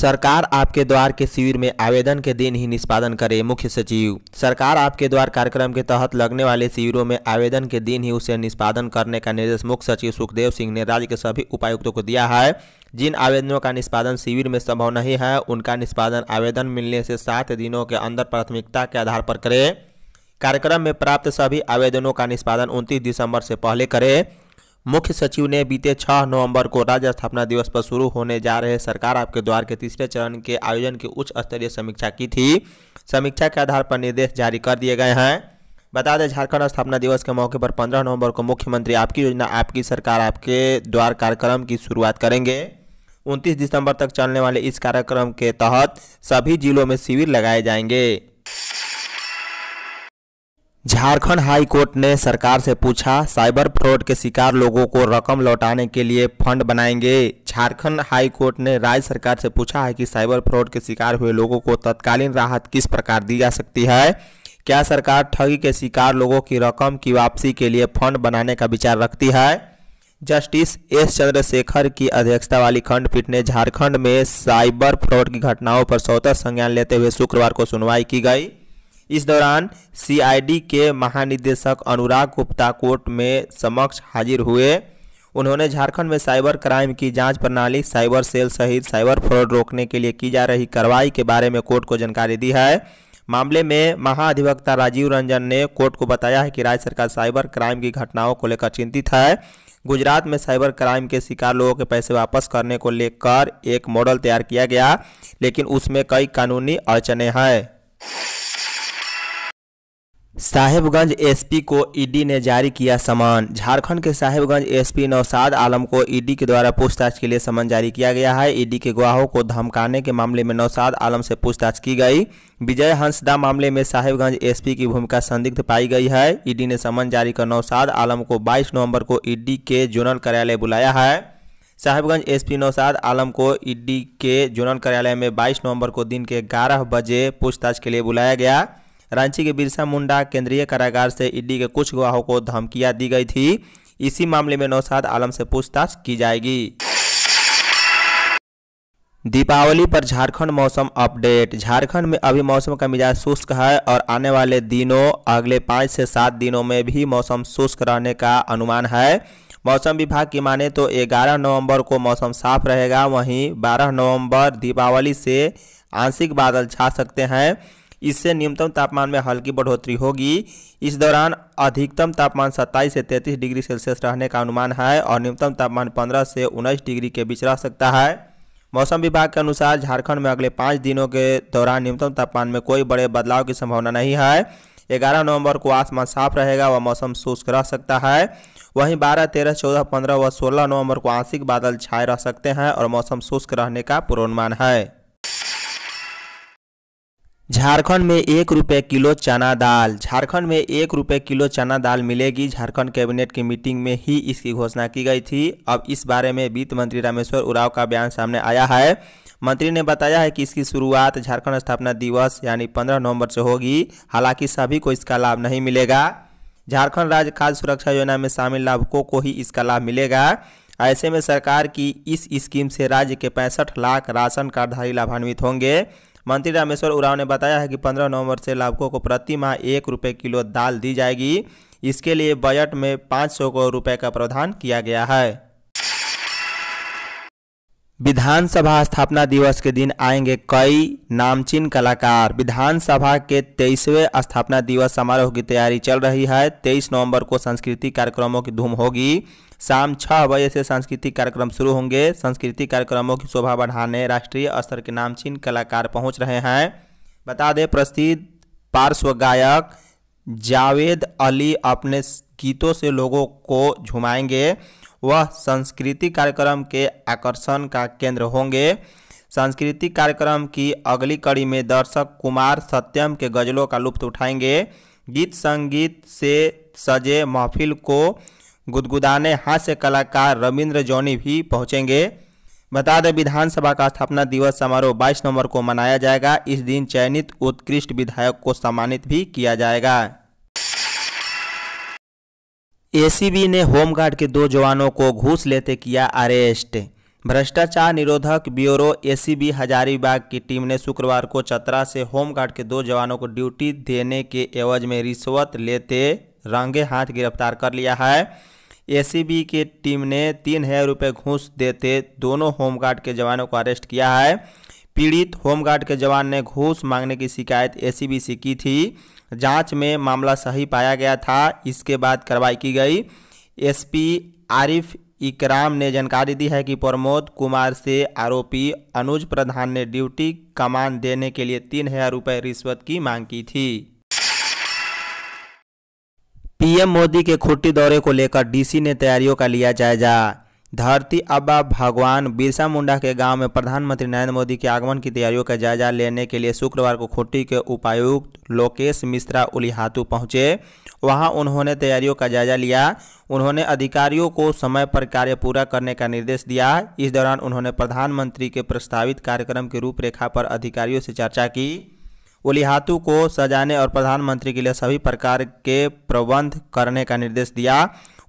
सरकार आपके द्वार के शिविर में आवेदन के दिन ही निष्पादन करे मुख्य सचिव सरकार आपके द्वार कार्यक्रम के तहत लगने वाले शिविरों में आवेदन के दिन ही उसे निष्पादन करने का निर्देश मुख्य सचिव सुखदेव सिंह ने राज्य के सभी उपायुक्तों को दिया है जिन आवेदनों का निष्पादन शिविर में संभव नहीं है उनका निष्पादन आवेदन मिलने से सात दिनों के अंदर प्राथमिकता के आधार पर करे कार्यक्रम में प्राप्त सभी आवेदनों का निष्पादन उनतीस दिसंबर से पहले करें मुख्य सचिव ने बीते 6 नवंबर को राज्य स्थापना दिवस पर शुरू होने जा रहे सरकार आपके द्वार के तीसरे चरण के आयोजन की उच्च स्तरीय समीक्षा की थी समीक्षा के आधार पर निर्देश जारी कर दिए गए हैं बता दें झारखंड स्थापना दिवस के मौके पर 15 नवंबर को मुख्यमंत्री आपकी योजना आपकी सरकार आपके द्वार कार्यक्रम की शुरुआत करेंगे उनतीस दिसंबर तक चलने वाले इस कार्यक्रम के तहत सभी जिलों में शिविर लगाए जाएंगे झारखंड हाई कोर्ट ने सरकार से पूछा साइबर फ्रॉड के शिकार लोगों को रकम लौटाने के लिए फंड बनाएंगे झारखंड हाई कोर्ट ने राज्य सरकार से पूछा है कि साइबर फ्रॉड के शिकार हुए लोगों को तत्कालीन राहत किस प्रकार दी जा सकती है क्या सरकार ठगी के शिकार लोगों की रकम की वापसी के लिए फंड बनाने का विचार रखती है जस्टिस एस चंद्रशेखर की अध्यक्षता वाली खंडपीठ ने झारखंड में साइबर फ्रॉड की घटनाओं पर स्वतः संज्ञान लेते हुए शुक्रवार को सुनवाई की गई इस दौरान सीआईडी के महानिदेशक अनुराग गुप्ता कोर्ट में समक्ष हाजिर हुए उन्होंने झारखंड में साइबर क्राइम की जांच प्रणाली साइबर सेल सहित साइबर फ्रॉड रोकने के लिए की जा रही कार्रवाई के बारे में कोर्ट को जानकारी दी है मामले में महाधिवक्ता राजीव रंजन ने कोर्ट को बताया है कि राज्य सरकार साइबर क्राइम की घटनाओं को लेकर चिंतित है गुजरात में साइबर क्राइम के शिकार लोगों के पैसे वापस करने को लेकर एक मॉडल तैयार किया गया लेकिन उसमें कई कानूनी अड़चने हैं साहेबगंज एसपी को ईडी ने जारी किया समान झारखंड के साहेबगंज एसपी नौसाद आलम को ईडी के द्वारा पूछताछ के लिए समन जारी किया गया है ईडी के गवाहों को धमकाने के मामले में नौसाद आलम से पूछताछ की गई विजय हंसदा मामले में साहेबगंज एसपी की भूमिका संदिग्ध पाई गई है ईडी ने समन जारी कर नौसाद आलम को बाईस नवम्बर को ईडी के जोनल कार्यालय बुलाया है साहेबगंज एसपी नौसाद आलम को ईडी के जोनल कार्यालय में बाईस नवम्बर को दिन के ग्यारह बजे पूछताछ के लिए बुलाया गया रांची के बिरसा मुंडा केंद्रीय कारागार से ईडी के कुछ गवाहों को धमकियां दी गई थी इसी मामले में नौसाद आलम से पूछताछ की जाएगी दीपावली पर झारखंड मौसम अपडेट झारखंड में अभी मौसम का मिजाज शुष्क है और आने वाले दिनों अगले पाँच से सात दिनों में भी मौसम शुष्क रहने का अनुमान है मौसम विभाग की माने तो 11 नवंबर को मौसम साफ रहेगा वहीं 12 नवंबर दीपावली से आंशिक बादल छा सकते हैं इससे न्यूनतम तापमान में हल्की बढ़ोतरी होगी इस दौरान अधिकतम तापमान 27 से 33 डिग्री सेल्सियस रहने का अनुमान है और न्यूनतम तापमान 15 से उन्नीस डिग्री के बीच रह सकता है मौसम विभाग के अनुसार झारखंड में अगले पाँच दिनों के दौरान न्यूनतम तापमान में कोई बड़े बदलाव की संभावना नहीं है ग्यारह नवंबर को आसमान साफ रहेगा व मौसम शुष्क रह सकता है वहीं बारह तेरह चौदह पंद्रह व सोलह नवंबर को आंशिक बादल छाए रह सकते हैं और मौसम शुष्क रहने का पूर्वानुमान है झारखंड में एक रुपये किलो चना दाल झारखंड में एक रुपये किलो चना दाल मिलेगी झारखंड कैबिनेट की मीटिंग में ही इसकी घोषणा की गई थी अब इस बारे में वित्त मंत्री रामेश्वर उराव का बयान सामने आया है मंत्री ने बताया है कि इसकी शुरुआत झारखंड स्थापना दिवस यानी 15 नवंबर से होगी हालांकि सभी को इसका लाभ नहीं मिलेगा झारखंड राज्य खाद्य सुरक्षा योजना में शामिल लाभुकों को ही इसका लाभ मिलेगा ऐसे में सरकार की इस स्कीम से राज्य के पैंसठ लाख राशन कार्डधारी लाभान्वित होंगे मंत्री रामेश्वर उरांव ने बताया है कि पंद्रह नवंबर से लाभुकों को प्रति माह एक रुपये किलो दाल दी जाएगी इसके लिए बजट में पाँच सौ करोड़ रुपये का प्रावधान किया गया है विधानसभा स्थापना दिवस के दिन आएंगे कई नामचीन कलाकार विधानसभा के तेईसवें स्थापना दिवस समारोह की तैयारी चल रही है तेईस नवंबर को सांस्कृतिक कार्यक्रमों की धूम होगी शाम छः बजे से सांस्कृतिक कार्यक्रम शुरू होंगे सांस्कृतिक कार्यक्रमों की शोभा बढ़ाने राष्ट्रीय स्तर के नामचीन कलाकार पहुँच रहे हैं बता दें प्रसिद्ध पार्श्व गायक जावेद अली अपने गीतों से लोगों को झुमाएंगे वह सांस्कृतिक कार्यक्रम के आकर्षण का केंद्र होंगे सांस्कृतिक कार्यक्रम की अगली कड़ी में दर्शक कुमार सत्यम के गज़लों का लुप्त उठाएंगे गीत संगीत से सजे महफिल को गुदगुदाने हास्य कलाकार रविंद्र जौनी भी पहुंचेंगे बता दें विधानसभा का स्थापना दिवस समारोह 22 नवंबर को मनाया जाएगा इस दिन चयनित उत्कृष्ट विधायक को सम्मानित भी किया जाएगा एसीबी ने होमगार्ड के दो जवानों को घूस लेते किया अरेस्ट भ्रष्टाचार निरोधक ब्यूरो एसीबी हजारीबाग की टीम ने शुक्रवार को चतरा से होमगार्ड के दो जवानों को ड्यूटी देने के एवज में रिश्वत लेते रंगे हाथ गिरफ्तार कर लिया है एसीबी की टीम ने तीन हजार रुपये घूस देते दोनों होमगार्ड के जवानों को अरेस्ट किया है पीड़ित होमगार्ड के जवान ने घूस मांगने की शिकायत एसीबी से की थी जांच में मामला सही पाया गया था इसके बाद कार्रवाई की गई एसपी आरिफ इकराम ने जानकारी दी है कि प्रमोद कुमार से आरोपी अनुज प्रधान ने ड्यूटी कमान देने के लिए तीन हजार रुपये रिश्वत की मांग की थी पीएम मोदी के खुट्टी दौरे को लेकर डीसी ने तैयारियों का लिया जायजा धरती अब्बा भगवान बिरसा मुंडा के गांव में प्रधानमंत्री नरेंद्र मोदी के आगमन की तैयारियों का जायजा लेने के लिए शुक्रवार को खुट्टी के उपायुक्त लोकेश मिश्रा उलिहातू पहुंचे वहां उन्होंने तैयारियों का जायजा लिया उन्होंने अधिकारियों को समय पर कार्य पूरा करने का निर्देश दिया इस दौरान उन्होंने प्रधानमंत्री के प्रस्तावित कार्यक्रम की रूपरेखा पर अधिकारियों से चर्चा की ओलिहातु को सजाने और प्रधानमंत्री के लिए सभी प्रकार के प्रबंध करने का निर्देश दिया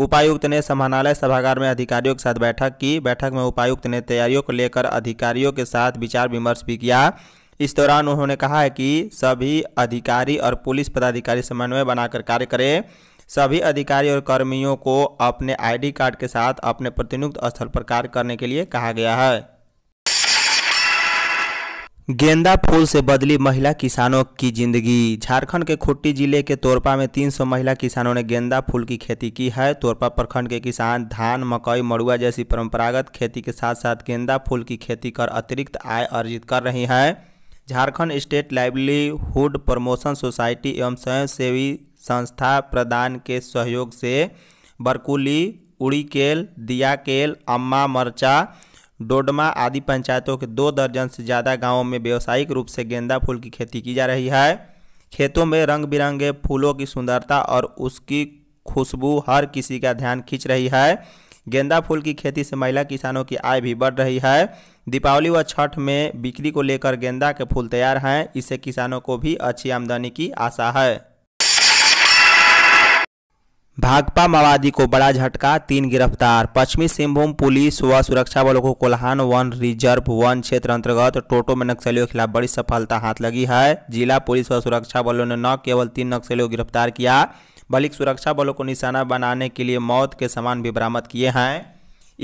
उपायुक्त ने समाहरणालय सभागार में अधिकारियों के साथ बैठक की बैठक में उपायुक्त ने तैयारियों को लेकर अधिकारियों के साथ विचार विमर्श भी किया इस दौरान उन्होंने कहा है कि सभी अधिकारी और पुलिस पदाधिकारी समन्वय बनाकर कार्य करें सभी अधिकारी और कर्मियों को अपने आईडी कार्ड के साथ अपने प्रतिनियुक्त स्थल पर कार्य करने के लिए कहा गया है गेंदा फूल से बदली महिला किसानों की जिंदगी झारखंड के खुट्टी जिले के तोरपा में 300 महिला किसानों ने गेंदा फूल की खेती की है तोरपा प्रखंड के किसान धान मकई मड़ुआ जैसी परंपरागत खेती के साथ साथ गेंदा फूल की खेती कर अतिरिक्त आय अर्जित कर रही हैं Jharkhand state livelihood promotion society एवं स्वयंसेवी संस्था प्रदान के सहयोग से बरकुली उड़ीकेल दियाकेल अम्मा मरचा डोडमा आदि पंचायतों के दो दर्जन से ज़्यादा गांवों में व्यावसायिक रूप से गेंदा फूल की खेती की जा रही है खेतों में रंग बिरंगे फूलों की सुंदरता और उसकी खुशबू हर किसी का ध्यान खींच रही है गेंदा फूल की खेती से महिला किसानों की आय भी बढ़ रही है दीपावली व छठ में बिक्री को लेकर गेंदा के फूल तैयार हैं इससे किसानों को भी अच्छी आमदनी की आशा है भाकपा माओवादी को बड़ा झटका तीन गिरफ्तार पश्चिमी सिंहभूम पुलिस व सुरक्षा बलों को कोल्हान वन रिजर्व वन क्षेत्र अंतर्गत टोटो में नक्सलियों के खिलाफ बड़ी सफलता हाथ लगी है जिला पुलिस व सुरक्षा बलों ने न केवल तीन नक्सलियों को गिरफ्तार किया बल्कि सुरक्षा बलों को निशाना बनाने के लिए मौत के सामान भी बरामद किए हैं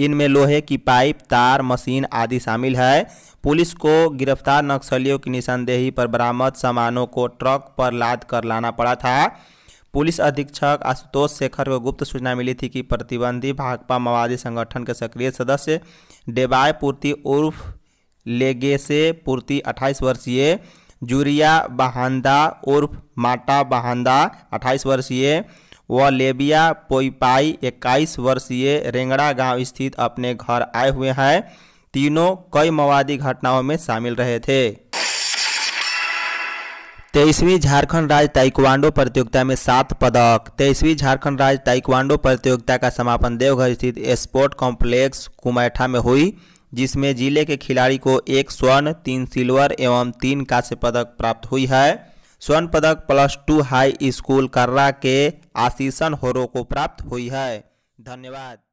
इनमें लोहे की पाइप तार मशीन आदि शामिल है पुलिस को गिरफ्तार नक्सलियों की निशानदेही पर बरामद सामानों को ट्रक पर लाद कर लाना पड़ा था पुलिस अधीक्षक आशुतोष शेखर को गुप्त सूचना मिली थी कि प्रतिबंधी भाकपा माओवादी संगठन के सक्रिय सदस्य डेबाय पूर्ति उर्फ लेगेसे पूर्ति 28 वर्षीय जूरिया बहांदा उर्फ माटा बहांदा 28 वर्षीय व लेबिया पोईपाई 21 वर्षीय रेंगड़ा गांव स्थित अपने घर आए हुए हैं तीनों कई मवादी घटनाओं में शामिल रहे थे तेईसवीं झारखंड राज्य ताइक्वांडो प्रतियोगिता में सात पदक तेईसवीं झारखंड राज्य ताइक्वांडो प्रतियोगिता का समापन देवघर स्थित स्पोर्ट कॉम्प्लेक्स कुमैठा में हुई जिसमें जिले के खिलाड़ी को एक स्वर्ण तीन सिल्वर एवं तीन कांस्य पदक प्राप्त हुई है स्वर्ण पदक plus two high school Karra के आशीषण होरो को प्राप्त हुई है धन्यवाद